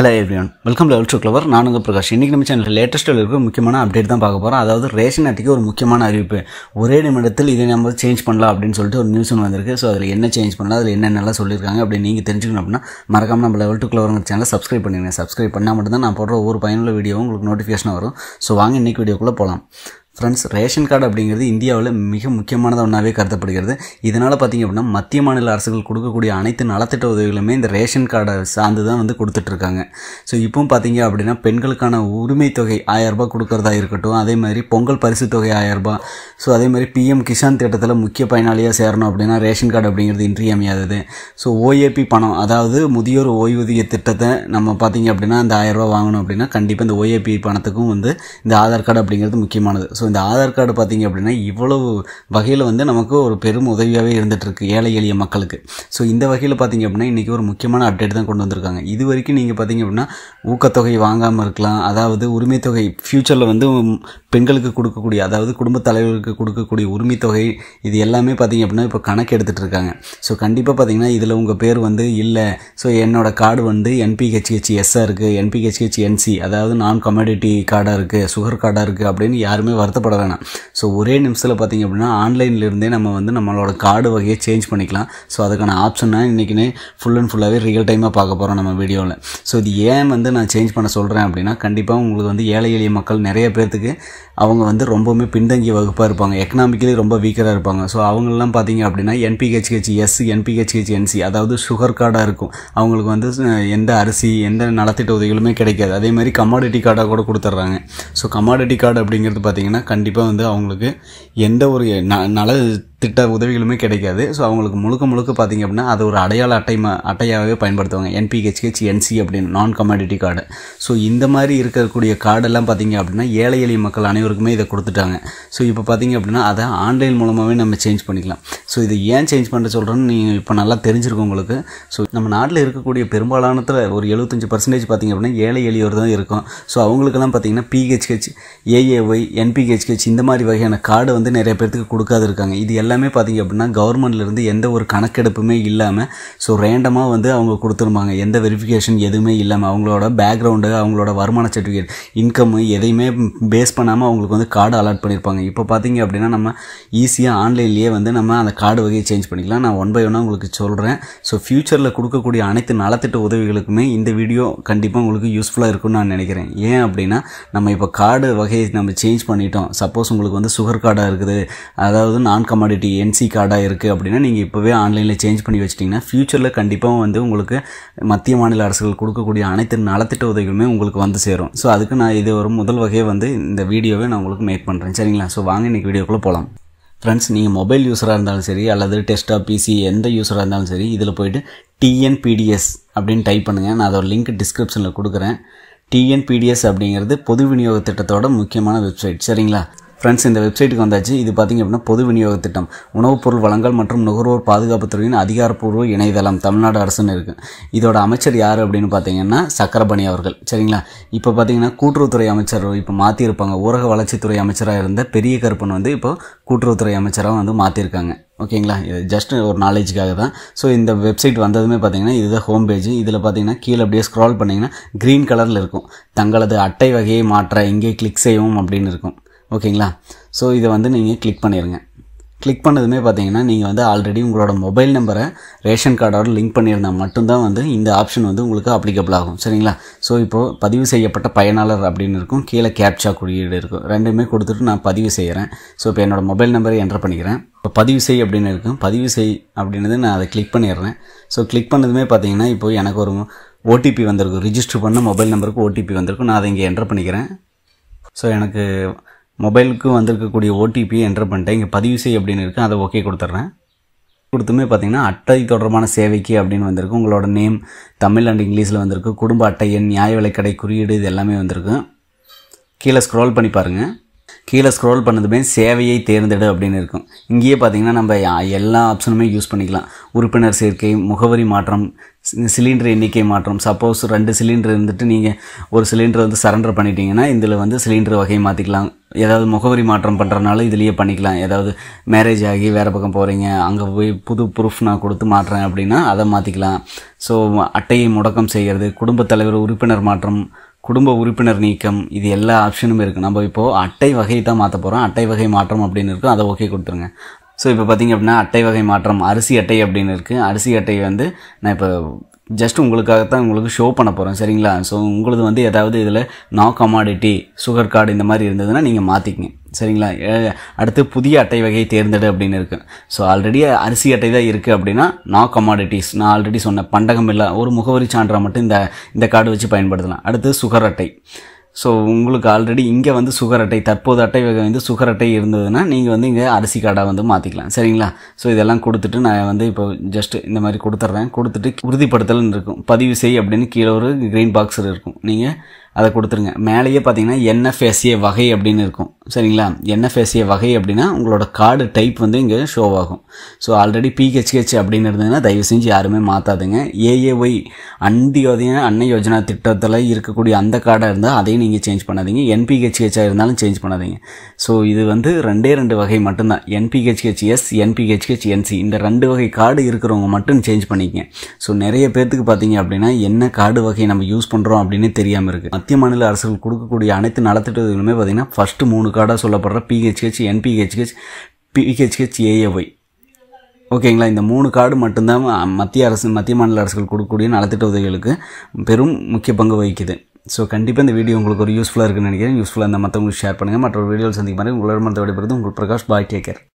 hello everyone welcome level two clever நான் உங்கள் பிரகாஷ் இன்றைக்கி நம்ம சேனலில் லேட்டஸ்ட்டில் இருக்கிற முக்கியமான அப்டேட் தான் பார்க்க போகிறோம் அதாவது ரேஷன் அட்டைக்கு ஒரு முக்கியமான அறிவிப்பு ஒரே நிமிடத்தில் இதை நம்ம சேஞ்ச் பண்ணலாம் அப்படின்னு சொல்லிட்டு ஒரு நியூஸ் ஒன்று வந்திருக்கு ஸோ அதில் என்ன சேஞ்ச் பண்ணலாம் அதில் என்னென்னலாம் சொல்லியிருக்காங்க அப்படி நீங்கள் தெரிஞ்சுக்கணும் அப்படின்னா மறக்காமல் நம்ம லெவல் டூ கிளவருங்க சேனலை சப்ஸ்கிரைப் பண்ணிடுங்க சப்ஸ்கிரைப் பண்ணால் மட்டும்தான் நான் போடுற ஒரு பயனுள்ள வீடியோ உங்களுக்கு நோட்டிஃபிகேஷன் வரும் ஸோ வாங்க இன்றைக்கி வீடியோக்குள்ளே போகலாம் ஃப்ரெண்ட்ஸ் ரேஷன் கார்டு அப்படிங்கிறது இந்தியாவில் மிக முக்கியமானதாக ஒன்றாவே கருதப்படுகிறது இதனால் பார்த்திங்க அப்படின்னா மத்திய மாநில அரசுகள் கொடுக்கக்கூடிய அனைத்து நலத்திட்ட உதவிகளுமே இந்த ரேஷன் கார்டை சார்ந்து தான் வந்து கொடுத்துட்ருக்காங்க ஸோ இப்போவும் பார்த்திங்க அப்படின்னா பெண்களுக்கான உரிமை தொகை ஆயரரூபா கொடுக்குறதா இருக்கட்டும் அதே மாதிரி பொங்கல் பரிசு தொகை ஆயரரூபா ஸோ அதே மாதிரி பிஎம் கிஷான் திட்டத்தில் முக்கிய பயனாளியாக சேரணும் அப்படின்னா ரேஷன் கார்டு அப்படிங்கிறது இன்றியமையாதது ஸோ ஓஏபி பணம் அதாவது முதியோர் ஓய்வூதிய திட்டத்தை நம்ம பார்த்திங்க அப்படின்னா இந்த ஆயரரூபா வாங்கணும் அப்படின்னா கண்டிப்பாக இந்த ஓஏபி பணத்துக்கும் வந்து இந்த ஆதார் கார்டு அப்படிங்கிறது முக்கியமானது ஸோ இந்த ஆதார் கார்டு பார்த்திங்க அப்படின்னா இவ்வளவு வகையில் வந்து நமக்கு ஒரு பெரும் உதவியாகவே இருந்துகிட்ருக்கு ஏழை எளிய மக்களுக்கு ஸோ இந்த வகையில் பார்த்திங்க அப்படின்னா இன்றைக்கி ஒரு முக்கியமான அப்டேட் தான் கொண்டு வந்திருக்காங்க இது வரைக்கும் நீங்கள் பார்த்திங்க அப்படின்னா ஊக்கத்தொகை வாங்காமல் இருக்கலாம் அதாவது உரிமைத்தொகை ஃப்யூச்சரில் வந்து பெண்களுக்கு கொடுக்கக்கூடிய அதாவது குடும்பத் தலைவர்களுக்கு கொடுக்கக்கூடிய உரிமைத்தொகை இது எல்லாமே பார்த்திங்க அப்படின்னா இப்போ கணக்கு எடுத்துகிட்டு இருக்காங்க ஸோ கண்டிப்பாக பார்த்திங்கன்னா இதில் உங்கள் பேர் வந்து இல்லை ஸோ என்னோடய கார்டு வந்து என்பிஹெச்ஹெச் எஸ்ஸாக இருக்குது என்பிஹெச்ஹெச் என்சி அதாவது நான் கமாடிட்டி கார்டாக இருக்குது சுகர் கார்டாக இருக்குது அப்படின்னு யாருமே வர வருத்தப்பட வேணாம் ஸோ ஒரே நிமிஷத்தில் பார்த்திங்க அப்படின்னா ஆன்லைன்லேருந்தே நம்ம வந்து நம்மளோட கார்டு வகையை சேஞ்ச் பண்ணிக்கலாம் ஸோ அதுக்கான ஆப்ஷன்னா இன்றைக்கினே ஃபுல் அண்ட் ஃபுல்லாகவே ரியல் டைமாக பார்க்க போகிறோம் நம்ம வீடியோவில் ஸோ இது ஏன் வந்து நான் சேஞ்ச் பண்ண சொல்கிறேன் அப்படின்னா கண்டிப்பாக உங்களுக்கு வந்து ஏழை எளிய மக்கள் நிறைய பேர்த்துக்கு அவங்க வந்து ரொம்பவுமே பின்தங்கிய வகுப்பாக இருப்பாங்க எக்கனாமிக்கலி ரொம்ப வீக்கராக இருப்பாங்க ஸோ அவங்களெலாம் பார்த்தீங்க அப்படின்னா என்பிஹெச்ஹெச் எஸ் என்பிஹெச்ஹெச் என்சி அதாவது சுகர் கார்டாக இருக்கும் அவங்களுக்கு வந்து எந்த அரிசி எந்த நலத்திட்ட உதவிகளுமே கிடைக்காது அதே மாதிரி கமாடிட்டி கார்டாக கூட கொடுத்துட்றாங்க ஸோ கமாடிட்டி கார்டு அப்படிங்கிறது பார்த்திங்கன்னா கண்டிப்பாக வந்து அவங்களுக்கு எந்த ஒரு நல திட்ட உதவிகளுமே கிடைக்காது ஸோ அவங்களுக்கு முழுக்க முழுக்க பார்த்திங்க அப்படின்னா அது ஒரு அடையாள அட்டை அட்டையாகவே பயன்படுத்துவாங்க என்பிஹெச்ஹெச் என்சி அப்படின்னு நான் கமாடிட்டி கார்டு ஸோ இந்த மாதிரி இருக்கக்கூடிய கார்டெல்லாம் பார்த்திங்க அப்படின்னா ஏழை எளிய மக்கள் அனைவருக்குமே இதை கொடுத்துட்டாங்க ஸோ இப்போ பார்த்திங்க அப்படின்னா அதை ஆன்லைன் மூலமாகவே நம்ம சேஞ்ச் பண்ணிக்கலாம் ஸோ இதை ஏன் சேஞ்ச் பண்ண சொல்கிறோன்னு நீங்கள் இப்போ நல்லா தெரிஞ்சிருக்கும் உங்களுக்கு ஸோ நம்ம நாட்டில் இருக்கக்கூடிய பெரும்பாலானத்தில் ஒரு எழுபத்தஞ்சு பர்சன்டேஜ் பார்த்திங்க அப்படின்னா ஏழை எளியோர் தான் இருக்கும் ஸோ அவங்களுக்கெல்லாம் பார்த்திங்கன்னா பிஹெச்ஹெச் ஏஏஒய் என்பிஹெச்ஹெச் இந்த மாதிரி வகையான கார்டு வந்து நிறைய பேர்த்துக்கு கொடுக்காது இருக்காங்க இது எல்லாமே பார்த்திங்க அப்படின்னா கவர்மெண்ட்லேருந்து எந்த ஒரு கணக்கெடுப்புமே இல்லாமல் ஸோ ரேண்டமாக வந்து அவங்க கொடுத்துருப்பாங்க எந்த வெரிஃபிகேஷன் எதுவுமே இல்லாமல் அவங்களோட பேக்ரவுண்டு அவங்களோட வருமான சர்டிஃபிகேட் இன்கம் எதையுமே பேஸ் பண்ணாமல் அவங்களுக்கு வந்து கார்டு அலாட் பண்ணியிருப்பாங்க இப்போ பார்த்தீங்க அப்படின்னா நம்ம ஈஸியாக ஆன்லைன்லேயே வந்து நம்ம அந்த கார்டு வகையை சேஞ்ச் பண்ணிக்கலாம் நான் ஒன் பை ஒன்றா உங்களுக்கு சொல்கிறேன் ஸோ ஃப்யூச்சரில் கொடுக்கக்கூடிய அனைத்து நலத்திட்ட உதவிகளுக்குமே இந்த வீடியோ கண்டிப்பாக உங்களுக்கு யூஸ்ஃபுல்லாக இருக்கும்னு நான் நினைக்கிறேன் ஏன் அப்படின்னா நம்ம இப்போ கார்டு வகையை நம்ம சேஞ்ச் பண்ணிட்டோம் சப்போஸ் உங்களுக்கு வந்து சுகர் கார்டாக இருக்குது அதாவது நான் கமாடி எலிஜிபிலிட்டி என்சி கார்டாக இருக்குது அப்படின்னா நீங்கள் இப்போவே ஆன்லைனில் சேஞ்ச் பண்ணி வச்சிட்டிங்கன்னா ஃப்யூச்சரில் கண்டிப்பாக வந்து உங்களுக்கு மத்திய மாநில அரசுகள் கொடுக்கக்கூடிய அனைத்து நலத்திட்ட உதவிகளுமே உங்களுக்கு வந்து சேரும் ஸோ அதுக்கு நான் இது ஒரு முதல் வகையை வந்து இந்த வீடியோவை நான் உங்களுக்கு மேக் பண்ணுறேன் சரிங்களா ஸோ வாங்க இன்றைக்கி வீடியோக்குள்ளே போகலாம் ஃப்ரெண்ட்ஸ் நீங்கள் மொபைல் யூஸராக இருந்தாலும் சரி அல்லது டெஸ்டாப் பிசி எந்த யூஸராக இருந்தாலும் சரி இதில் போயிட்டு டிஎன்பிடிஎஸ் அப்படின்னு டைப் பண்ணுங்கள் நான் அதோட லிங்க் டிஸ்கிரிப்ஷனில் கொடுக்குறேன் டிஎன்பிடிஎஸ் அப்படிங்கிறது பொது விநியோக திட்டத்தோட முக்கியமான வெப்சைட் சரிங்களா ஃப்ரெண்ட்ஸ் இந்த வெப்சைட்டுக்கு வந்தாச்சு இது பார்த்திங்க அப்படின்னா பொது விநியோக திட்டம் உணவுப் பொருள் வழங்கல் மற்றும் நுகர்வோர் பாதுகாப்பு துறையின் அதிகாரப்பூர்வ இணையதளம் தமிழ்நாடு அரசுன்னு இருக்குது இதோட அமைச்சர் யார் அப்படின்னு பார்த்தீங்கன்னா சக்கரபணி அவர்கள் சரிங்களா இப்போ பார்த்தீங்கன்னா கூட்டுறவுத்துறை அமைச்சர் இப்போ மாற்றியிருப்பாங்க ஊரக வளர்ச்சித்துறை அமைச்சராக இருந்த பெரிய கருப்பன் வந்து இப்போ கூட்டுறவுத்துறை அமைச்சராக வந்து மாற்றிருக்காங்க ஓகேங்களா இது ஜஸ்ட் ஒரு நாலேஜுக்காக தான் ஸோ இந்த வெப்சைட் வந்ததுமே பார்த்தீங்கன்னா இதுதான் ஹோம் பேஜ் இதில் பார்த்தீங்கன்னா கீழே அப்படியே ஸ்க்ரால் பண்ணிங்கன்னா க்ரீன் கலரில் இருக்கும் தங்களது அட்டை வகையை மாற்ற இங்கே கிளிக் செய்யவும் அப்படின்னு இருக்கும் ஓகேங்களா ஸோ இதை வந்து நீங்கள் கிளிக் பண்ணிடுங்க கிளிக் பண்ணதுமே பார்த்தீங்கன்னா நீங்கள் வந்து ஆல்ரெடி உங்களோட மொபைல் நம்பரை ரேஷன் கார்டோட லிங்க் பண்ணியிருந்தால் மட்டும்தான் வந்து இந்த ஆப்ஷன் வந்து உங்களுக்கு அப்ளிகபிள் ஆகும் சரிங்களா ஸோ இப்போது பதிவு செய்யப்பட்ட பயனாளர் அப்படின்னு இருக்கும் கீழே கேப்சா குறியீடு இருக்கும் ரெண்டுமே கொடுத்துட்டு நான் பதிவு செய்கிறேன் ஸோ இப்போ என்னோடய மொபைல் நம்பரை என்ட்ரு பண்ணிக்கிறேன் இப்போ பதிவு செய் அப்படின்னு இருக்கும் பதிவு செய் அப்படின்னது நான் அதை கிளிக் பண்ணிடுறேன் ஸோ கிளிக் பண்ணதுமே பார்த்தீங்கன்னா இப்போ எனக்கு ஒரு ஓடிபி வந்திருக்கும் ரிஜிஸ்டர் பண்ண மொபைல் நம்பருக்கு ஓடிபி வந்திருக்கும் நான் அதை இங்கே என்ட்ரு பண்ணிக்கிறேன் ஸோ எனக்கு மொபைலுக்கு வந்திருக்கக்கூடிய ஓடிபி என்டர் பண்ணிட்டேன் இங்கே பதிவு செய் அப்படின்னு இருக்குது அதை ஓகே கொடுத்துட்றேன் கொடுத்துமே பார்த்தீங்கன்னா அட்டை தொடர்பான சேவைக்கு அப்படின்னு வந்திருக்கு உங்களோட நேம் தமிழ் அண்ட் இங்கிலீஷில் வந்திருக்கு குடும்ப அட்டை எண் நியாய விலைக்கடை குறியீடு இது எல்லாமே வந்திருக்கு கீழே ஸ்க்ரோல் பண்ணி பாருங்கள் கீழே ஸ்க்ரோல் பண்ணதுமே சேவையை தேர்ந்தெடு அப்படின்னு இருக்கும் இங்கேயே பார்த்தீங்கன்னா நம்ம எல்லா ஆப்ஷனுமே யூஸ் பண்ணிக்கலாம் உறுப்பினர் சேர்க்கை முகவரி மாற்றம் சிலிண்டர் எண்ணிக்கை மாற்றம் சப்போஸ் ரெண்டு சிலிண்டர் இருந்துட்டு நீங்கள் ஒரு சிலிண்டர் வந்து சரண்டர் பண்ணிட்டீங்கன்னா இதில் வந்து சிலிண்டர் வகையை மாற்றிக்கலாம் ஏதாவது முகவரி மாற்றம் பண்ணுறதுனால இதுலேயே பண்ணிக்கலாம் ஏதாவது மேரேஜ் ஆகி வேறு பக்கம் போகிறீங்க அங்கே போய் புது ப்ரூஃப் நான் கொடுத்து மாற்றுறேன் அப்படின்னா அதை மாற்றிக்கலாம் ஸோ அட்டையை முடக்கம் செய்கிறது குடும்பத் தலைவர் உறுப்பினர் மாற்றம் குடும்ப உறுப்பினர் நீக்கம் இது எல்லா ஆப்ஷனும் இருக்குது நம்ம இப்போது அட்டை வகையை தான் மாற்ற போகிறோம் அட்டை வகை மாற்றம் அப்படின்னு இருக்கும் அதை ஓகே கொடுத்துருங்க ஸோ இப்போ பார்த்திங்க அப்படின்னா அட்டை வகை மாற்றம் அரிசி அட்டை அப்படின்னு இருக்குது அரிசி அட்டை வந்து நான் இப்போ ஜஸ்ட் உங்களுக்காகத்தான் உங்களுக்கு ஷோ பண்ண போகிறேன் சரிங்களா ஸோ உங்களது வந்து ஏதாவது இதில் நா கமாடிட்டி சுகர் கார்டு இந்த மாதிரி இருந்ததுன்னா நீங்கள் மாற்றிக்கங்க சரிங்களா அடுத்து புதிய அட்டை வகையை தேர்ந்தெடு அப்படின்னு இருக்குது ஸோ ஆல்ரெடி அரிசி அட்டை தான் இருக்குது அப்படின்னா நா கமாடிட்டிஸ் நான் ஆல்ரெடி சொன்னேன் பண்டகம் இல்லை ஒரு முகவரி சான்றாக மட்டும் இந்த இந்த கார்டு வச்சு பயன்படுத்தலாம் அடுத்து சுகர் அட்டை ஸோ உங்களுக்கு ஆல்ரெடி இங்கே வந்து சுகர் அட்டை தற்போது அட்டை வகை வந்து சுகர் அட்டை இருந்ததுன்னா நீங்கள் வந்து இங்கே அரிசி கார்டாக வந்து மாற்றிக்கலாம் சரிங்களா ஸோ இதெல்லாம் கொடுத்துட்டு நான் வந்து இப்போ ஜஸ்ட் இந்த மாதிரி கொடுத்துட்றேன் கொடுத்துட்டு உறுதிப்படுத்தல் இருக்கும் பதிவு செய் அப்படின்னு கீழே ஒரு க்ரீன் பாக்ஸ் இருக்கும் நீங்கள் அதை கொடுத்துருங்க மேலேயே பார்த்தீங்கன்னா என்எஃப்எஸ்ஏ வகை அப்படின்னு இருக்கும் சரிங்களா என்எஃப்எஸ்ஏ வகை அப்படின்னா உங்களோட கார்டு டைப் வந்து இங்கே ஷோ ஆகும் ஸோ ஆல்ரெடி பிஹெச்கெச் அப்படின்னு இருந்ததுன்னா தயவு செஞ்சு யாருமே மாற்றாதுங்க ஏஏஒய் அந்தியோதய அன்னை யோஜனா திட்டத்தில் இருக்கக்கூடிய அந்த கார்டாக இருந்தால் அதையும் நீங்கள் சேஞ்ச் பண்ணாதீங்க என்பிஹெச்ஹெச்சாக இருந்தாலும் சேஞ்ச் பண்ணாதீங்க ஸோ இது வந்து ரெண்டே ரெண்டு வகை மட்டும்தான் என்பிஹெச்ஹெச் எஸ் என்பிஹெச்ஹெச் என்சி இந்த ரெண்டு வகை கார்டு இருக்கிறவங்க மட்டும் சேஞ்ச் பண்ணிக்கங்க ஸோ நிறைய பேர்த்துக்கு பார்த்தீங்க அப்படின்னா என்ன கார்டு வகையை நம்ம யூஸ் பண்ணுறோம் அப்படின்னு தெரியாமல் இருக்குது மத்திய மாநில அரசுகள் கொடுக்கக்கூடிய அனைத்து நலத்திட்டங்களுமே பார்த்திங்கன்னா ஃபஸ்ட்டு மூணு கார்டாக சொல்லப்படுற பிஹெச்ஹெச் என்பிஹெச்ஹெச் பிஹெச்ஹெச் ஏஏஒய் ஓகேங்களா இந்த மூணு கார்டு மட்டும்தான் மத்திய அரசு மத்திய மாநில அரசுகள் கொடுக்கக்கூடிய நலத்திட்ட உதவிகளுக்கு பெரும் முக்கிய பங்கு வகிக்குது ஸோ கண்டிப்பாக இந்த வீடியோ உங்களுக்கு ஒரு யூஸ்ஃபுல்லாக இருக்குன்னு நினைக்கிறேன் யூஸ்ஃபுல்லாக இந்த மற்றவங்களுக்கு ஷேர் பண்ணுங்கள் மற்றொரு வீடியோவில் சந்திக்க மாதிரி உங்களிடம் மற்ற விடைபெறுது உங்கள் பிரகாஷ் பாய் டேக்கர்